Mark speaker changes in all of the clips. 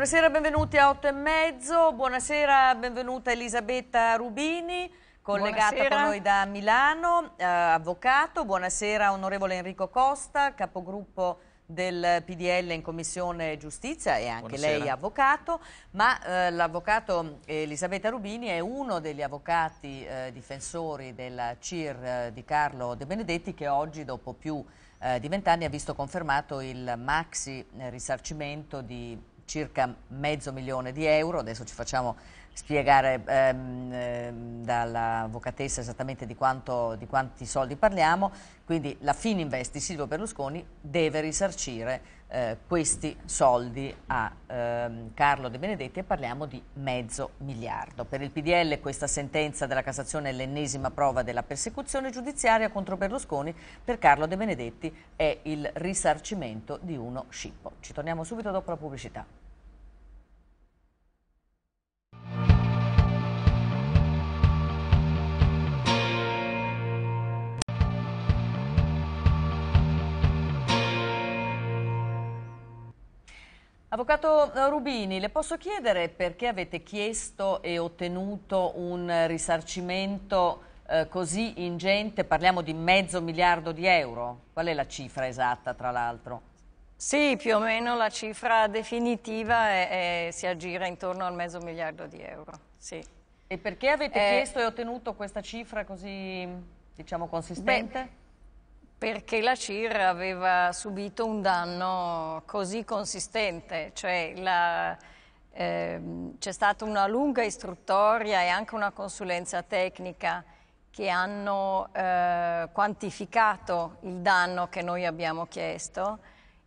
Speaker 1: Buonasera, benvenuti a 8 e mezzo. Buonasera, benvenuta Elisabetta Rubini, collegata Buonasera. con noi da Milano, eh, avvocato. Buonasera, onorevole Enrico Costa, capogruppo del PDL in Commissione Giustizia e anche Buonasera. lei avvocato, ma eh, l'avvocato Elisabetta Rubini è uno degli avvocati eh, difensori della CIR eh, di Carlo De Benedetti che oggi dopo più eh, di vent'anni ha visto confermato il maxi eh, risarcimento di circa mezzo milione di euro, adesso ci facciamo spiegare ehm, ehm, dall'avvocatessa esattamente di, quanto, di, quanti soldi parliamo, quindi la Fininvest di Silvio Berlusconi deve risarcire eh, questi soldi a ehm, Carlo De Benedetti e parliamo di mezzo miliardo. Per il PDL questa sentenza della Cassazione è l'ennesima prova della persecuzione giudiziaria contro Berlusconi, per Carlo De Benedetti è il risarcimento di uno scippo. Ci torniamo subito dopo la pubblicità. Avvocato Rubini, le posso chiedere perché avete chiesto e ottenuto un risarcimento eh, così ingente? Parliamo di mezzo miliardo di euro. Qual è la cifra esatta, tra l'altro?
Speaker 2: Sì, più o meno la cifra definitiva è, è, si aggira intorno al mezzo miliardo di euro. Sì. E perché avete eh... chiesto e
Speaker 1: ottenuto questa cifra così diciamo, consistente? Beh,
Speaker 2: perché la CIR aveva subito un danno così consistente, cioè eh, c'è stata una lunga istruttoria e anche una consulenza tecnica che hanno eh, quantificato il danno che noi abbiamo chiesto.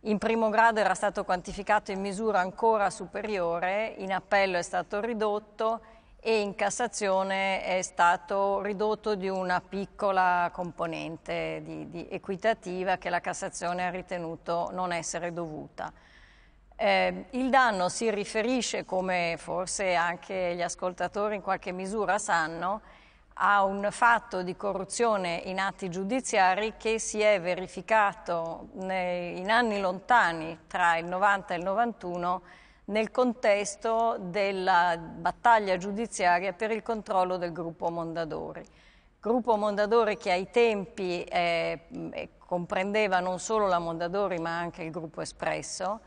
Speaker 2: In primo grado era stato quantificato in misura ancora superiore, in appello è stato ridotto e in Cassazione è stato ridotto di una piccola componente di, di equitativa che la Cassazione ha ritenuto non essere dovuta. Eh, il danno si riferisce, come forse anche gli ascoltatori in qualche misura sanno, a un fatto di corruzione in atti giudiziari che si è verificato nei, in anni lontani tra il 90 e il 91 nel contesto della battaglia giudiziaria per il controllo del gruppo Mondadori. Gruppo Mondadori che ai tempi eh, eh, comprendeva non solo la Mondadori ma anche il gruppo Espresso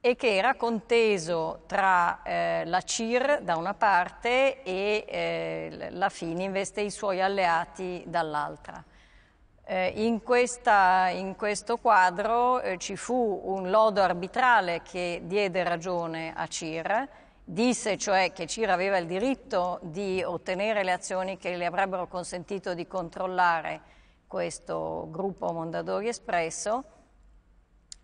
Speaker 2: e che era conteso tra eh, la CIR da una parte e eh, la Fininvest e i suoi alleati dall'altra. Eh, in, questa, in, questo quadro eh, ci fu un lodo arbitrale che diede ragione a CIR, disse cioè che CIR aveva il diritto di ottenere le azioni che le avrebbero consentito di controllare questo gruppo Mondadori Espresso.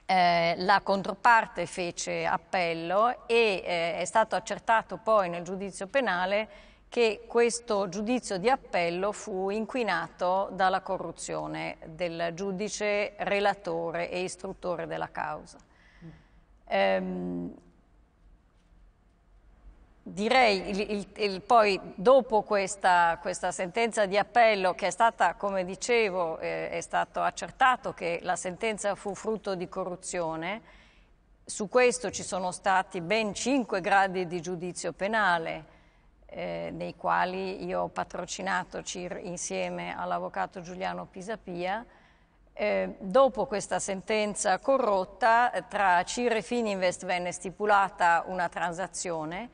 Speaker 2: Eh, la controparte fece appello e eh, è stato accertato poi nel giudizio penale che questo giudizio di appello fu inquinato dalla corruzione del giudice relatore e istruttore della causa. Ehm, direi il, il, il, poi dopo questa, questa, sentenza di appello che è stata, come dicevo, eh, è stato accertato che la sentenza fu frutto di corruzione, su questo ci sono stati ben cinque gradi di giudizio penale eh, nei quali io ho patrocinato CIR insieme all'avvocato Giuliano Pisapia. Eh, dopo questa sentenza corrotta, eh, tra CIR e Fininvest venne stipulata una transazione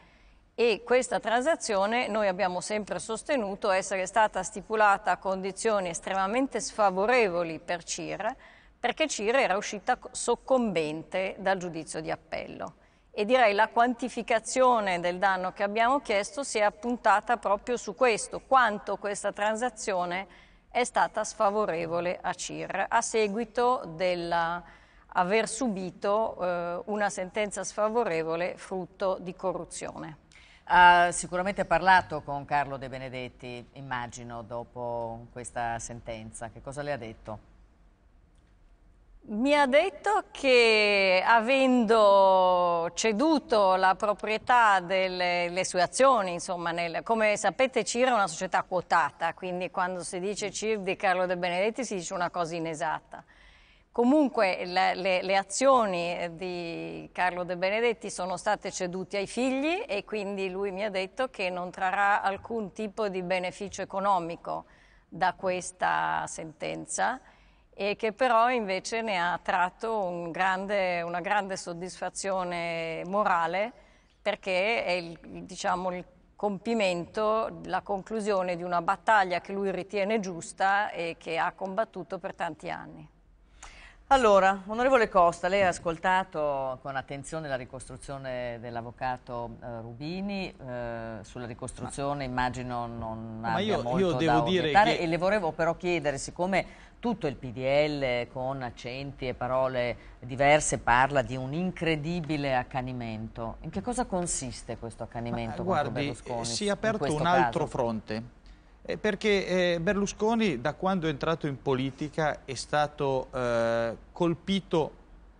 Speaker 2: e questa transazione noi abbiamo sempre sostenuto essere stata stipulata a condizioni estremamente sfavorevoli per CIR perché CIR era uscita soccombente dal giudizio di appello e direi la quantificazione del danno che abbiamo chiesto si è appuntata proprio su questo, quanto questa transazione è stata sfavorevole a CIR a seguito dell'aver subito eh, una sentenza sfavorevole frutto di corruzione. Ha
Speaker 1: sicuramente parlato con Carlo De Benedetti, immagino, dopo questa sentenza. Che cosa le ha detto?
Speaker 2: Mi ha detto che avendo ceduto la proprietà delle sue azioni, insomma, nel, come sapete CIR è una società quotata, quindi quando si dice CIR di Carlo De Benedetti si dice una cosa inesatta. Comunque le, le, le azioni di Carlo De Benedetti sono state cedute ai figli e quindi lui mi ha detto che non trarrà alcun tipo di beneficio economico da questa sentenza e che però invece ne ha tratto un grande, una grande soddisfazione morale perché è il, diciamo, il compimento, la conclusione di una battaglia che lui ritiene giusta e che ha combattuto per tanti anni.
Speaker 1: Allora, onorevole Costa, lei ha ascoltato con attenzione la ricostruzione dell'avvocato eh, Rubini, eh, sulla ricostruzione ma, immagino non ma abbia io, molto io devo da dire che... e le volevo però chiedere, siccome tutto il PDL con accenti e parole diverse parla di un incredibile accanimento. In che cosa consiste questo accanimento? Ma, eh, guardi, eh, Berlusconi,
Speaker 3: si è aperto un altro caso? fronte, eh, perché eh, Berlusconi da quando è entrato in politica è stato eh, colpito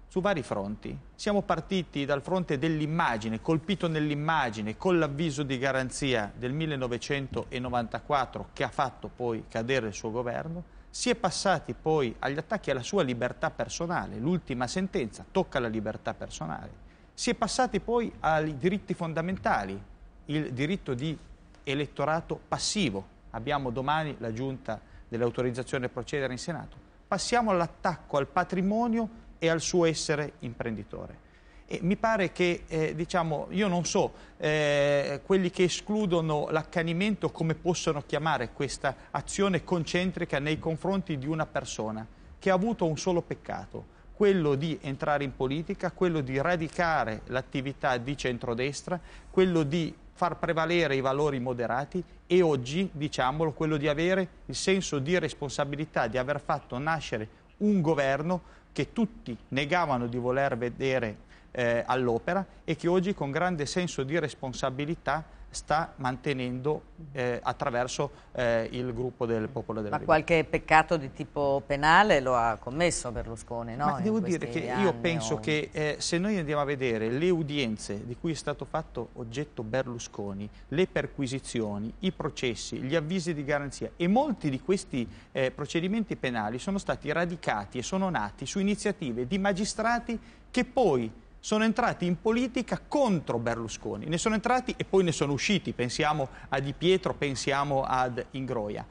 Speaker 3: su vari fronti. Siamo partiti dal fronte dell'immagine, colpito nell'immagine con l'avviso di garanzia del 1994 che ha fatto poi cadere il suo governo si è passati poi agli attacchi alla sua libertà personale, l'ultima sentenza tocca la libertà personale. Si è passati poi ai diritti fondamentali, il diritto di elettorato passivo. Abbiamo domani la giunta dell'autorizzazione a procedere in Senato. Passiamo all'attacco al patrimonio e al suo essere imprenditore. E mi pare che, eh, diciamo, io non so, eh, quelli che escludono l'accanimento come possono chiamare questa azione concentrica nei confronti di una persona che ha avuto un solo peccato, quello di entrare in politica, quello di radicare l'attività di centrodestra, quello di far prevalere i valori moderati e oggi, diciamolo, quello di avere il senso di responsabilità, di aver fatto nascere un governo che tutti negavano di voler vedere eh, all'opera e che oggi con grande senso di responsabilità sta mantenendo eh, attraverso eh, il gruppo del popolo della Ma Libertà. qualche
Speaker 1: peccato di tipo penale lo ha commesso Berlusconi, no? Ma devo dire che io penso o...
Speaker 3: che eh, se noi andiamo a vedere le udienze di cui è stato fatto oggetto Berlusconi, le perquisizioni, i processi, gli avvisi di garanzia e molti di questi eh, procedimenti penali sono stati radicati e sono nati su iniziative di magistrati che poi sono entrati in politica contro Berlusconi, ne sono entrati e poi ne sono usciti, pensiamo a Di Pietro, pensiamo ad Ingroia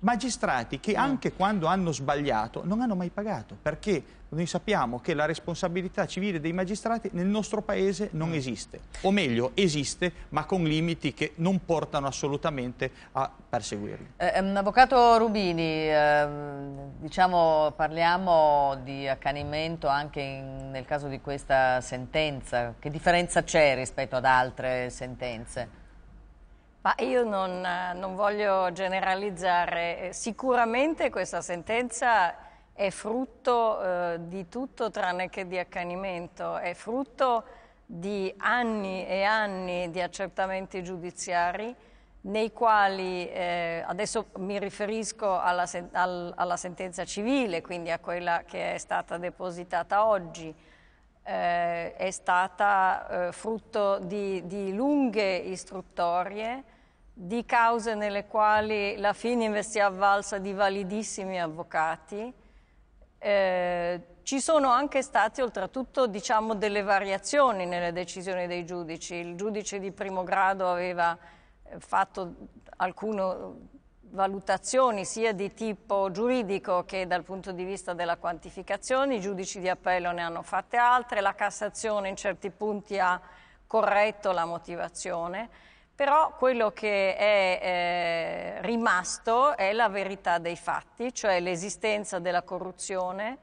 Speaker 3: magistrati che mm. anche quando hanno sbagliato non hanno mai pagato, perché noi sappiamo che la responsabilità civile dei magistrati nel nostro paese non mm. esiste, o meglio esiste ma con limiti che non portano assolutamente a perseguirli.
Speaker 1: Eh, ehm, avvocato Rubini, eh, diciamo, parliamo di accanimento anche in, nel caso di questa sentenza, che differenza c'è rispetto ad altre sentenze?
Speaker 2: Ma io non, non voglio generalizzare, eh, sicuramente questa sentenza è frutto eh, di tutto tranne che di accanimento, è frutto di anni e anni di accertamenti giudiziari nei quali, eh, adesso mi riferisco alla, sen al alla, sentenza civile, quindi a quella che è stata depositata oggi, eh, è stata eh, frutto di, di lunghe istruttorie di cause nelle quali la Fininvest si è avvalsa di validissimi avvocati. Eh, ci sono anche state oltretutto diciamo, delle variazioni nelle decisioni dei giudici. Il giudice di primo grado aveva eh, fatto alcune valutazioni sia di tipo giuridico che dal punto di vista della quantificazione, i giudici di appello ne hanno fatte altre, la Cassazione in certi punti ha corretto la motivazione. Però quello che è eh, rimasto è la verità dei fatti, cioè l'esistenza della corruzione,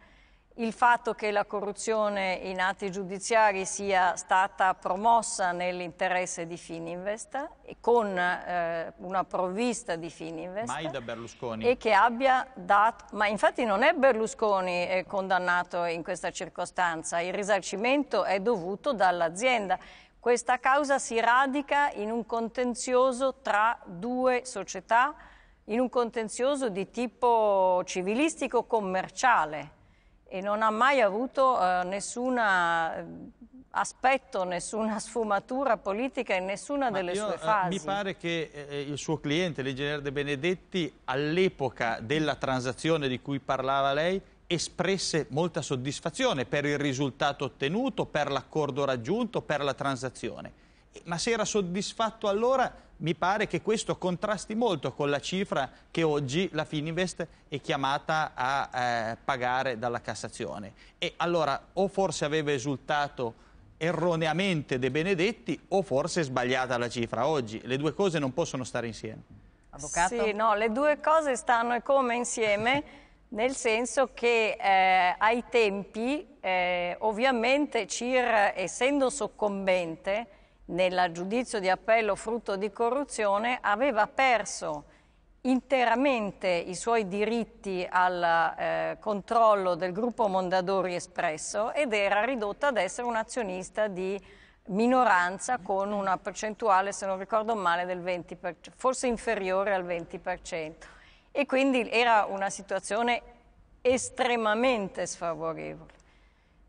Speaker 2: il fatto che la corruzione in atti giudiziari sia stata promossa nell'interesse di Fininvest e con eh, una provvista di Fininvest. Mai da
Speaker 3: Berlusconi. E
Speaker 2: che abbia dato... Ma infatti non è Berlusconi eh, condannato in questa circostanza, il risarcimento è dovuto dall'azienda. Questa causa si radica in un contenzioso tra due società, in un contenzioso di tipo civilistico commerciale e non ha mai avuto eh, nessun eh, aspetto, nessuna sfumatura politica in nessuna Ma delle io, sue fasi. Eh, mi pare
Speaker 3: che eh, eh, il suo cliente, l'ingegnere De Benedetti, all'epoca della transazione di cui parlava lei, espresse molta soddisfazione per il risultato ottenuto, per l'accordo raggiunto, per la transazione. Ma se era soddisfatto allora, mi pare che questo contrasti molto con la cifra che oggi la Fininvest è chiamata a eh, pagare dalla Cassazione. E allora o forse aveva esultato erroneamente De Benedetti o forse è sbagliata la cifra oggi. Le due cose non possono stare insieme.
Speaker 2: Avvocato? Sì, no, le due cose stanno e come insieme nel senso che eh, ai tempi eh, ovviamente CIR essendo soccombente nel giudizio di appello frutto di corruzione aveva perso interamente i suoi diritti al eh, controllo del gruppo Mondadori Espresso ed era ridotta ad essere un azionista di minoranza con una percentuale, se non ricordo male, del 20%, forse inferiore al 20% e quindi era una situazione estremamente sfavorevole.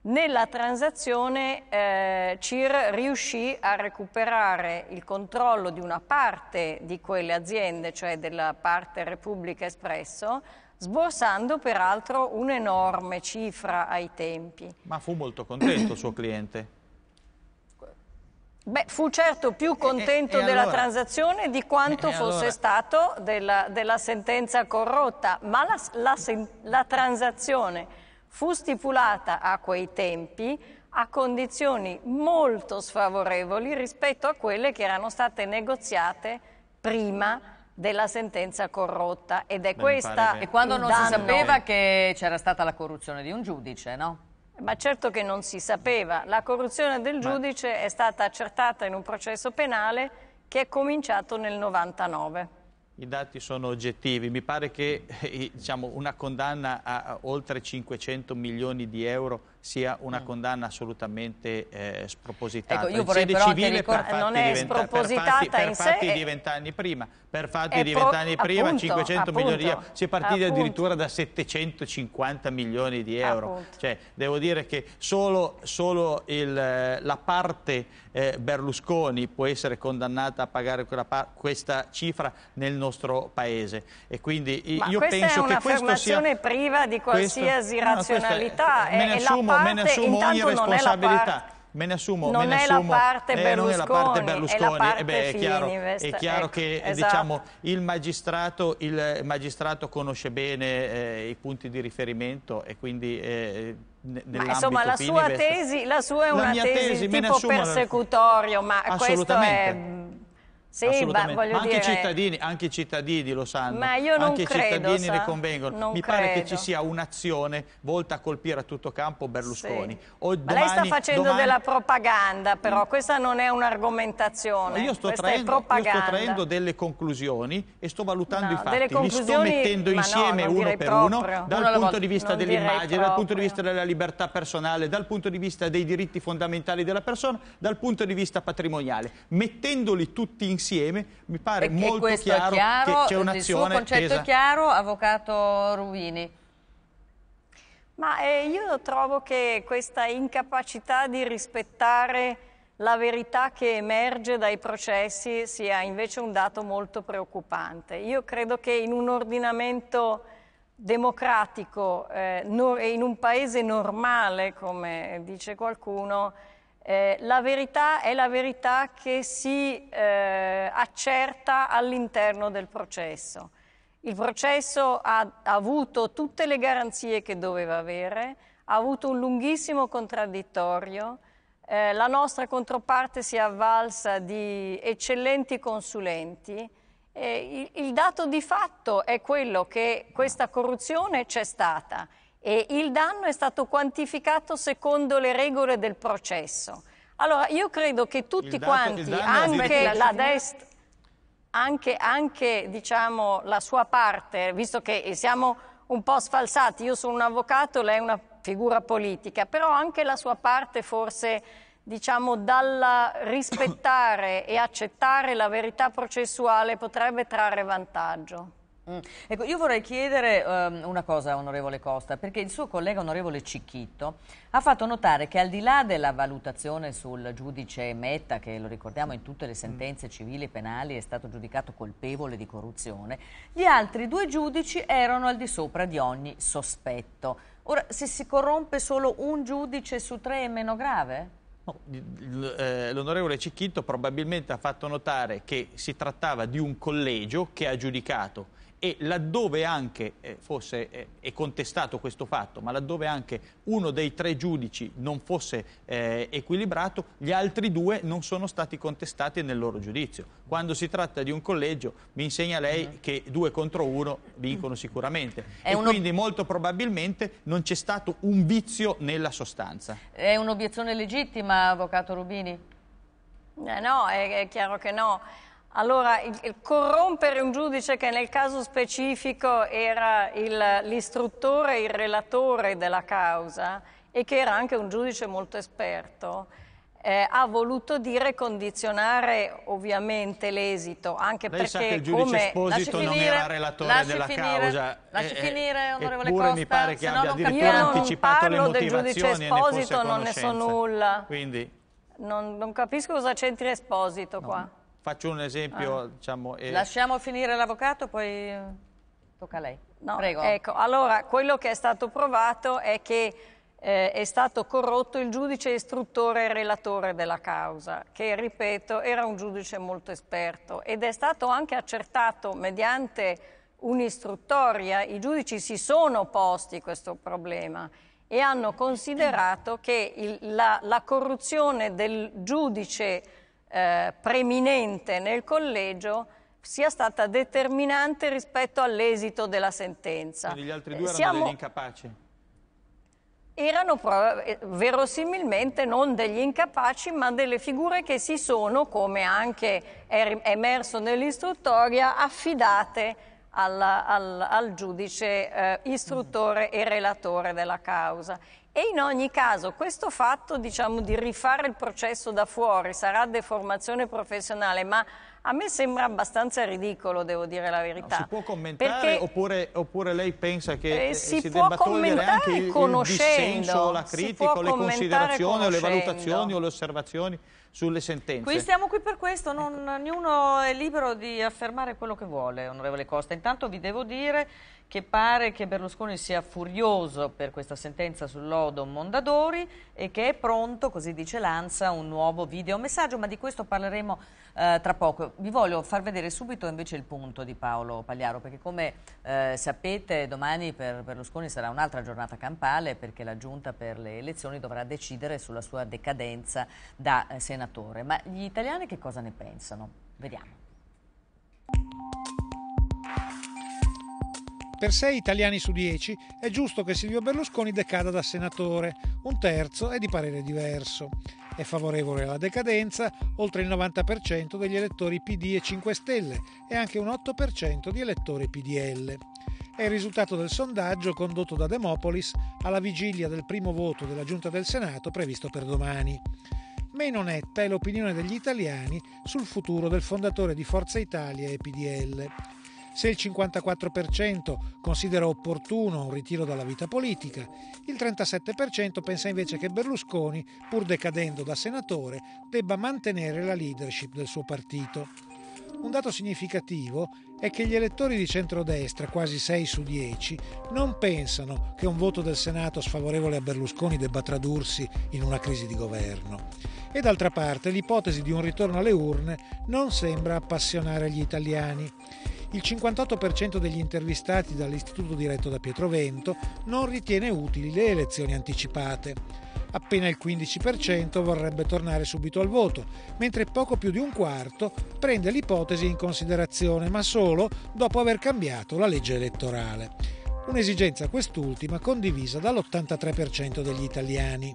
Speaker 2: Nella transazione eh, CIR riuscì a recuperare il controllo di una parte di quelle aziende, cioè della parte Repubblica Espresso, sborsando peraltro un'enorme cifra ai tempi.
Speaker 3: Ma fu molto contento il suo cliente.
Speaker 2: Beh, fu certo più contento e, e, e della allora? transazione di quanto fosse allora? stato della, della, sentenza corrotta, ma la, la, la transazione fu stipulata a quei tempi a condizioni molto sfavorevoli rispetto a quelle che erano state negoziate prima della sentenza corrotta ed è Beh, questa e quando non danno. si sapeva
Speaker 1: che c'era stata la corruzione di un giudice, no?
Speaker 2: Ma certo che non si sapeva. La corruzione del giudice Ma... è stata accertata in un processo penale che è cominciato nel 99.
Speaker 3: I dati sono oggettivi, mi pare che eh, diciamo, una condanna a oltre 500 milioni di euro sia una mm. condanna assolutamente eh, spropositata. Ecco, io vorrei però civile per non è spropositata per in fatti, sé. di vent'anni prima, per fatti di vent'anni prima, appunto, 500 appunto, milioni di euro, si è partiti appunto. addirittura da 750 milioni di euro. Cioè, devo dire che solo, solo il, eh, la parte eh, Berlusconi può essere condannata a pagare questa cifra nel nostro paese. E quindi Ma io penso che questo sia... questa è un'affermazione
Speaker 2: priva di qualsiasi razionalità. No, è, me ne assumo assumo, parte, me ne assumo ogni responsabilità
Speaker 3: me ne assumo, non me ne è assumo, la parte eh, non è la parte Berlusconi, è, eh parte eh beh, è chiaro, è chiaro ecco, che eh, esatto. diciamo, il, magistrato, il, magistrato, conosce bene eh, i punti di riferimento e quindi... Eh, ma insomma la sua, tesi,
Speaker 2: la sua è la una tesi, tesi tipo persecutorio, ma questo è sì, ma, ma anche, dire... i cittadini,
Speaker 3: anche, i cittadini, lo sanno, ma io non anche i cittadini sa? ne convengono. Non Mi credo. pare che ci sia un'azione volta a colpire a tutto campo Berlusconi. Sì. O, domani, lei sta facendo domani... della
Speaker 2: propaganda, però questa non è un'argomentazione. Io sto, traendo, io sto, traendo,
Speaker 3: delle conclusioni e sto valutando no, i fatti. Li sto mettendo insieme no, uno per proprio. uno, dal uno punto di vista dell'immagine, dal punto di vista della libertà personale, dal punto di vista dei diritti fondamentali della persona, dal punto di vista patrimoniale, mettendoli tutti insieme insieme mi pare Perché molto chiaro, chiaro, che c'è un'azione Il concetto tesa. è
Speaker 2: chiaro, Avvocato Rubini. Ma eh, io trovo che questa incapacità di rispettare la verità che emerge dai processi sia invece un dato molto preoccupante. Io credo che in un ordinamento democratico eh, no, e in un paese normale, come dice qualcuno, eh, la verità è la verità che si eh, accerta all'interno del processo. Il processo ha, ha avuto tutte le garanzie che doveva avere, ha avuto un lunghissimo contraddittorio, eh, la nostra controparte si è avvalsa di eccellenti consulenti. Eh, il, il dato di fatto è quello che questa corruzione c'è stata e il danno è stato quantificato secondo le regole del processo. Allora io credo che tutti danno, quanti, anche la destra, anche, anche diciamo, la sua parte, visto che siamo un po' sfalsati, io sono un avvocato, lei è una figura politica, però anche la sua parte forse diciamo dalla rispettare e accettare la verità processuale potrebbe trarre vantaggio.
Speaker 1: Mm. Ecco, io vorrei chiedere um, una cosa, onorevole Costa, perché il suo collega, onorevole Cicchitto, ha fatto notare che al di là della valutazione sul giudice Metta, che lo ricordiamo in tutte le mm. sentenze civili e penali è stato giudicato colpevole di corruzione, gli altri due giudici erano al di sopra di ogni sospetto. Ora, se si corrompe solo un giudice su tre è meno grave?
Speaker 3: No, eh, L'onorevole Cicchitto probabilmente ha fatto notare che si trattava di un collegio che ha giudicato e laddove anche eh, fosse eh, è contestato questo fatto, ma laddove anche uno dei tre giudici non fosse eh, equilibrato, gli altri due non sono stati contestati nel loro giudizio. Quando si tratta di un collegio, mi insegna lei mm-hmm. che due contro uno vincono sicuramente. È e uno... quindi molto probabilmente non c'è stato un vizio nella sostanza.
Speaker 2: È un'obiezione legittima, Avvocato Rubini? Eh, no, è, è chiaro che no. Allora, il, il corrompere un giudice che nel caso specifico era l'istruttore, il relatore della causa e che era anche un giudice molto esperto, eh, ha voluto dire condizionare ovviamente l'esito, anche Lei perché sa che il giudice Esposito non finire, era relatore della finire, causa. Lasci eh, eh finire, onorevole Costa, mi pare che abbia addirittura non anticipato le motivazioni del giudice Esposito, non ne so nulla. Quindi... Non, non, capisco cosa c'entri Esposito no. qua.
Speaker 3: Faccio un esempio, ah. diciamo... Eh...
Speaker 2: Lasciamo finire l'avvocato, poi eh, tocca a lei. No, Prego. Ecco, allora, quello che è stato provato è che eh, è stato corrotto il giudice istruttore e relatore della causa, che, ripeto, era un giudice molto esperto ed è stato anche accertato mediante un'istruttoria. I giudici si sono posti questo problema e hanno considerato che il, la, la corruzione del giudice eh, preminente nel collegio sia stata determinante rispetto all'esito della sentenza. Quindi gli altri due eh, erano Siamo... degli incapaci? Erano eh, verosimilmente non degli incapaci, ma delle figure che si sono, come anche è emerso nell'istruttoria, affidate alla, al, al, giudice eh, istruttore e relatore della causa. E in ogni caso questo fatto diciamo, di rifare il processo da fuori sarà deformazione professionale, ma a me sembra abbastanza ridicolo, devo dire la verità. No, si può
Speaker 3: commentare perché, oppure, oppure, lei pensa che eh, eh si, si debba togliere anche il, conoscendo, il dissenso, la critica, le considerazioni, le valutazioni o le osservazioni sulle sentenze? Qui
Speaker 1: siamo qui per questo, non, ecco. ognuno è libero di affermare quello che vuole, onorevole Costa. Intanto vi devo dire che pare che Berlusconi sia furioso per questa sentenza sul lodo Mondadori e che è pronto, così dice Lanza, un nuovo videomessaggio, ma di questo parleremo eh, tra poco. Vi voglio far vedere subito invece il punto di Paolo Pagliaro, perché come eh, sapete domani per Berlusconi sarà un'altra giornata campale perché la giunta per le elezioni dovrà decidere sulla sua decadenza da eh, senatore. Ma gli italiani che cosa ne pensano? Vediamo.
Speaker 4: Per 6 italiani su 10 è giusto che Silvio Berlusconi decada da senatore, un terzo è di parere diverso. È favorevole alla decadenza oltre il 90% degli elettori PD e 5 Stelle e anche un 8% di elettori PDL è il risultato del sondaggio condotto da Demopolis alla vigilia del primo voto della Giunta del Senato previsto per domani. Meno netta è l'opinione degli italiani sul futuro del fondatore di Forza Italia e PDL. Se il 54% considera opportuno un ritiro dalla vita politica, il 37% pensa invece che Berlusconi, pur decadendo da senatore, debba mantenere la leadership del suo partito. Un dato significativo è che gli elettori di centrodestra, quasi 6 su 10, non pensano che un voto del Senato sfavorevole a Berlusconi debba tradursi in una crisi di governo. E d'altra parte l'ipotesi di un ritorno alle urne non sembra appassionare gli italiani il 58% degli intervistati dall'istituto diretto da Pietrovento non ritiene utili le elezioni anticipate. Appena il 15% vorrebbe tornare subito al voto, mentre poco più di un quarto prende l'ipotesi in considerazione, ma solo dopo aver cambiato la legge elettorale. Un'esigenza quest'ultima condivisa dall'83% degli italiani.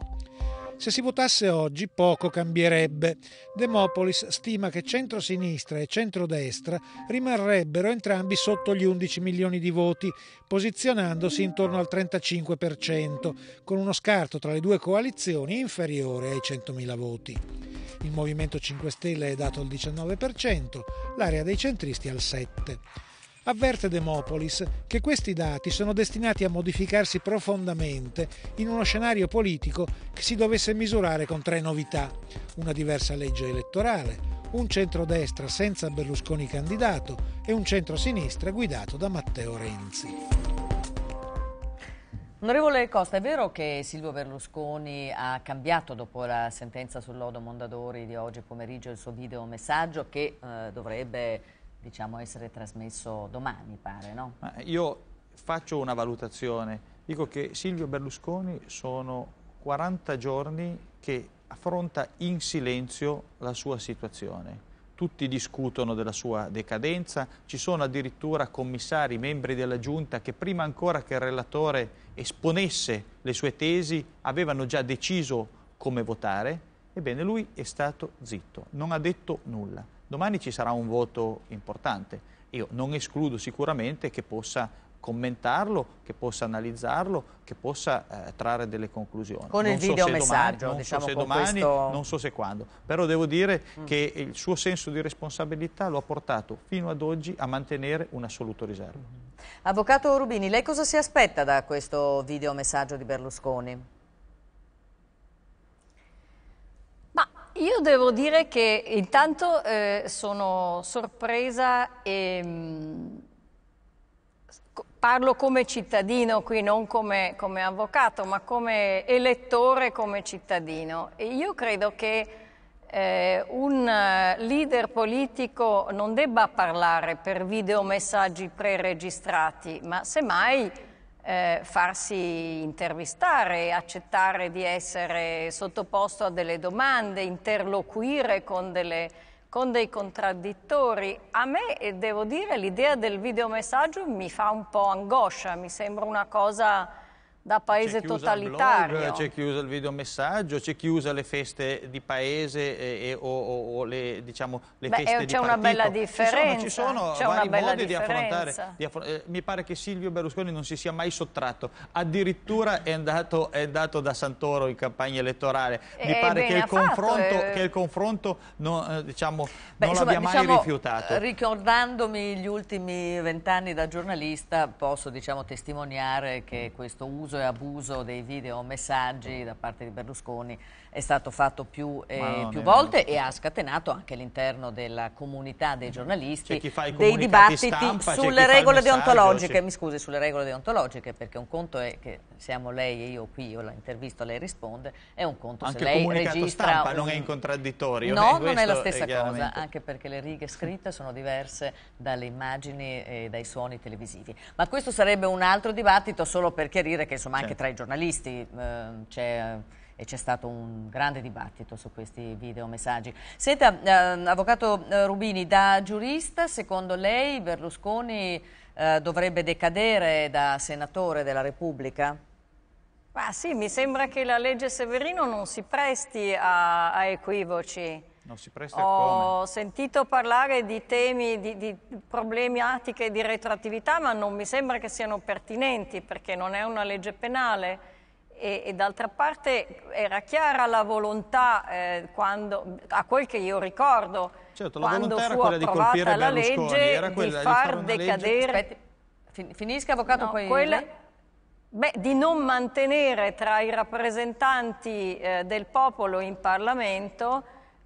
Speaker 4: Se si votasse oggi poco cambierebbe. Demopolis stima che centrosinistra e centrodestra rimarrebbero entrambi sotto gli 11 milioni di voti, posizionandosi intorno al 35%, con uno scarto tra le due coalizioni inferiore ai 100.000 voti. Il Movimento 5 Stelle è dato al 19%, l'area dei centristi al 7% avverte Demopolis che questi dati sono destinati a modificarsi profondamente in uno scenario politico che si dovesse misurare con tre novità, una diversa legge elettorale, un centrodestra senza Berlusconi candidato e un centrosinistra guidato da Matteo Renzi.
Speaker 1: Onorevole Costa, è vero che Silvio Berlusconi ha cambiato dopo la sentenza sul lodo Mondadori di oggi pomeriggio il suo video messaggio che eh, dovrebbe diciamo, essere trasmesso domani, pare, no?
Speaker 3: io faccio una valutazione. Dico che Silvio Berlusconi sono 40 giorni che affronta in silenzio la sua situazione. Tutti discutono della sua decadenza, ci sono addirittura commissari, membri della giunta che prima ancora che il relatore esponesse le sue tesi avevano già deciso come votare Ebbene, lui è stato zitto, non ha detto nulla. Domani ci sarà un voto importante. Io non escludo sicuramente che possa commentarlo, che possa analizzarlo, che possa eh, trarre delle conclusioni. Con non il so videomessaggio, domani, diciamo non so se diciamo, domani, questo... non so se quando. Però devo dire mm. che il suo senso di responsabilità lo ha portato fino ad oggi a mantenere un assoluto riservo.
Speaker 1: Avvocato Rubini, lei cosa si aspetta da questo videomessaggio di Berlusconi?
Speaker 2: Io devo dire che intanto eh, sono sorpresa e mh, mm, parlo come cittadino qui, non come, come, avvocato, ma come elettore, come cittadino. E io credo che eh, un eh, leader politico non debba parlare per videomessaggi preregistrati, ma semmai eh, farsi intervistare, accettare di essere sottoposto a delle domande, interloquire con, delle, con dei contraddittori. A me, devo dire, l'idea del videomessaggio mi fa un po' angoscia, mi sembra una cosa da paese totalitario. c'è
Speaker 3: chiuso il videomessaggio, c'è chiusa le feste di paese e, eh, e, eh, o, o, o, le, diciamo, le Beh, feste eh, di partito. C'è una bella differenza. Ci sono, ci sono vari modi di affrontare. Di affron eh, mi pare che Silvio Berlusconi non si sia mai sottratto, addirittura è andato, è andato da Santoro in campagna elettorale. Mi e pare che il, fatto, che il, confronto, non, eh, diciamo, non l'abbia mai diciamo, rifiutato.
Speaker 1: Ricordandomi gli ultimi vent'anni da giornalista posso diciamo, testimoniare che questo uso uso e abuso dei video messaggi da parte di Berlusconi è stato fatto più, eh, più volte e ha scatenato anche all'interno della comunità dei giornalisti dei dibattiti stampa, sulle regole deontologiche. mi scusi, sulle regole deontologiche perché un conto è che siamo lei e io qui, io la intervisto, lei risponde, è un conto anche se lei registra... Stampa, un... non è in
Speaker 3: contraddittorio. No, non è la stessa è cosa, anche
Speaker 1: perché le righe scritte sono diverse dalle immagini e dai suoni televisivi. Ma questo sarebbe un altro dibattito solo per chiarire che insomma anche certo. tra i giornalisti ehm, eh, c'è e c'è stato un grande dibattito su questi videomessaggi. Senta, ehm, eh, Avvocato Rubini, da giurista, secondo lei Berlusconi eh, dovrebbe decadere da senatore della Repubblica?
Speaker 2: Ma sì, mi sembra che la legge Severino non si presti a, a equivoci.
Speaker 3: Non si presta Ho
Speaker 2: sentito parlare di temi, di, di problematiche di retroattività, ma non mi sembra che siano pertinenti perché non è una legge penale. E, e d'altra parte era chiara la volontà, eh, quando, a quel che io ricordo, certo, quando fu approvata la legge, quella, di far decadere... Legge... Aspetti, finisca, avvocato, no, poi... Quella... Beh, di non mantenere tra i rappresentanti eh, del popolo in Parlamento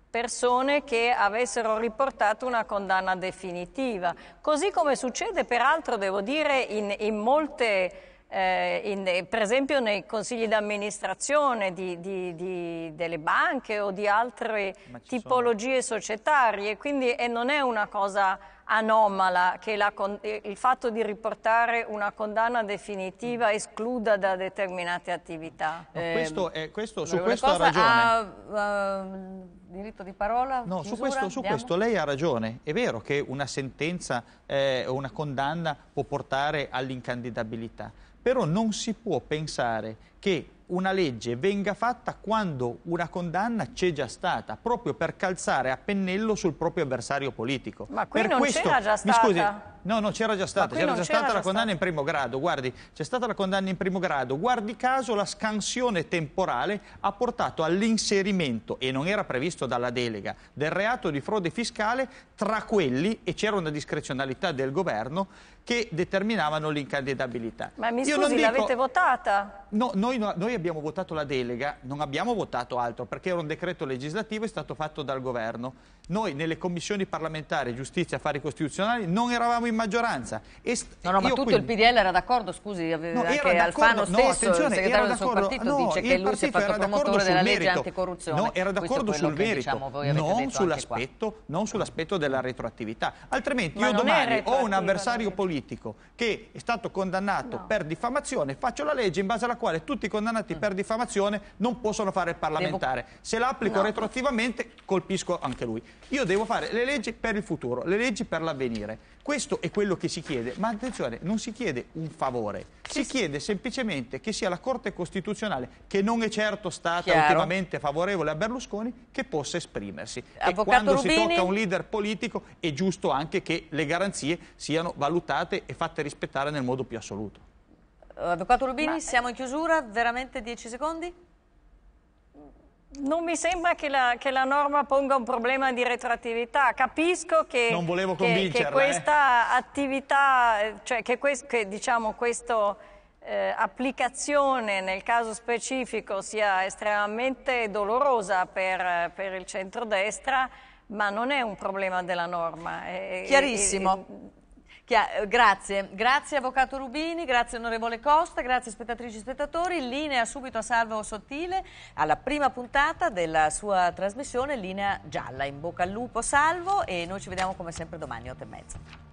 Speaker 2: persone che avessero riportato una condanna definitiva, così come succede peraltro, devo dire, in, in molte, eh, in, per esempio nei consigli di amministrazione delle banche o di altre tipologie sono. societarie, quindi eh, non è una cosa anomala che la, eh, il fatto di riportare una condanna definitiva escluda da determinate attività. No, ehm, questo
Speaker 3: è, questo, su questo ha ragione.
Speaker 2: Ha, uh, diritto di parola? No,
Speaker 1: chiusura, su, questo, su questo,
Speaker 3: lei ha ragione. È vero che una sentenza o eh, una condanna può portare all'incandidabilità, però non si può pensare che una legge venga fatta quando una condanna c'è già stata, proprio per calzare a pennello sul proprio avversario politico. Ma qui per non questo, c'era già stata. Scusi, no, no, c'era già stata, c'era già stata già la condanna stata. in primo grado, guardi, c'è stata la condanna in primo grado, guardi caso la scansione temporale ha portato all'inserimento, e non era previsto dalla delega, del reato di frode fiscale tra quelli, e c'era una discrezionalità del governo, che determinavano l'incandidabilità. Ma mi scusi, dico... l'avete votata? No, noi, noi, abbiamo votato la delega, non abbiamo votato altro, perché era un decreto legislativo, e è stato fatto dal governo. Noi nelle commissioni parlamentari, giustizia, affari costituzionali, non eravamo in maggioranza. E no, no, ma tutto quindi...
Speaker 1: il PDL era d'accordo, scusi, no, anche Alfano stesso, no, il segretario del suo partito, no, dice che lui si è fatto promotore della merito. legge anticorruzione. No, era d'accordo
Speaker 3: sul diciamo, merito, diciamo, non sull'aspetto sull della retroattività. Altrimenti ma io domani ho un avversario politico politico che è stato condannato no. per diffamazione, faccio la legge in base alla quale tutti i condannati mm. per diffamazione non possono fare il parlamentare. Devo... Se l'applico no. retroattivamente colpisco anche lui. Io devo fare le leggi per il futuro, le leggi per l'avvenire. Questo è quello che si chiede, ma attenzione, non si chiede un favore, si chiede semplicemente che sia la Corte Costituzionale, che non è certo stata Chiaro. ultimamente favorevole a Berlusconi, che possa esprimersi. Avvocato e quando Rubini... si tocca un leader politico è giusto anche che le garanzie siano valutate e fatte rispettare nel modo più assoluto. Avvocato
Speaker 1: Rubini, ma... Eh,
Speaker 2: siamo in chiusura, veramente 10 secondi? Non mi sembra che la, che la, norma ponga un problema di retroattività. Capisco che, che, che eh. questa eh. attività, cioè che, quest, che diciamo questa eh, applicazione nel caso specifico sia estremamente dolorosa per, per il centrodestra, ma non è un problema della norma. È, Chiarissimo. È,
Speaker 1: è, eh, grazie, grazie Avvocato Rubini, grazie Onorevole
Speaker 2: Costa, grazie spettatrici
Speaker 1: e spettatori, linea subito a Salvo Sottile alla prima puntata della sua trasmissione Linea Gialla, in bocca al lupo Salvo e noi ci vediamo come sempre domani 8 e mezza.